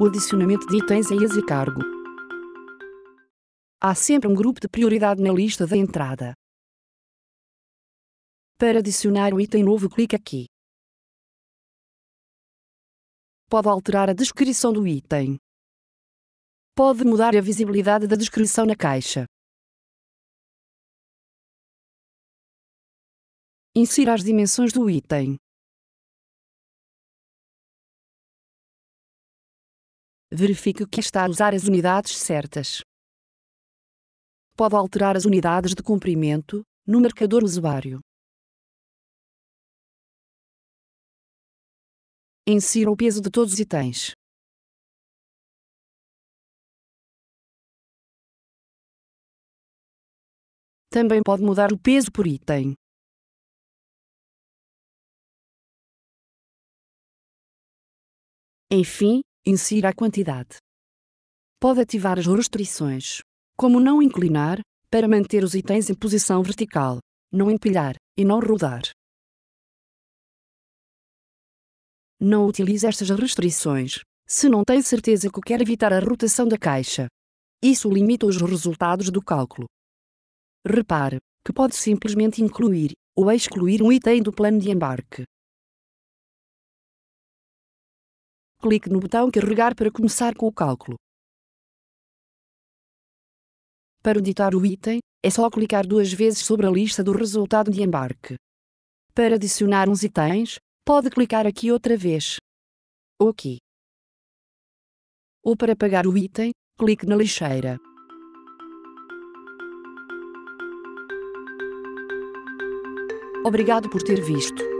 o adicionamento de itens é esse cargo. Há sempre um grupo de prioridade na lista da entrada. Para adicionar um item novo, clique aqui. Pode alterar a descrição do item. Pode mudar a visibilidade da descrição na caixa. Insira as dimensões do item. verifique que está a usar as unidades certas. Pode alterar as unidades de comprimento no marcador usuário. Insira o peso de todos os itens. Também pode mudar o peso por item. Enfim, Insira a quantidade. Pode ativar as restrições, como não inclinar, para manter os itens em posição vertical, não empilhar e não rodar. Não utilize estas restrições, se não tem certeza que quer evitar a rotação da caixa. Isso limita os resultados do cálculo. Repare que pode simplesmente incluir ou excluir um item do plano de embarque. Clique no botão Carregar para começar com o cálculo. Para editar o item, é só clicar duas vezes sobre a lista do resultado de embarque. Para adicionar uns itens, pode clicar aqui outra vez. Ou aqui. Ou para pagar o item, clique na lixeira. Obrigado por ter visto.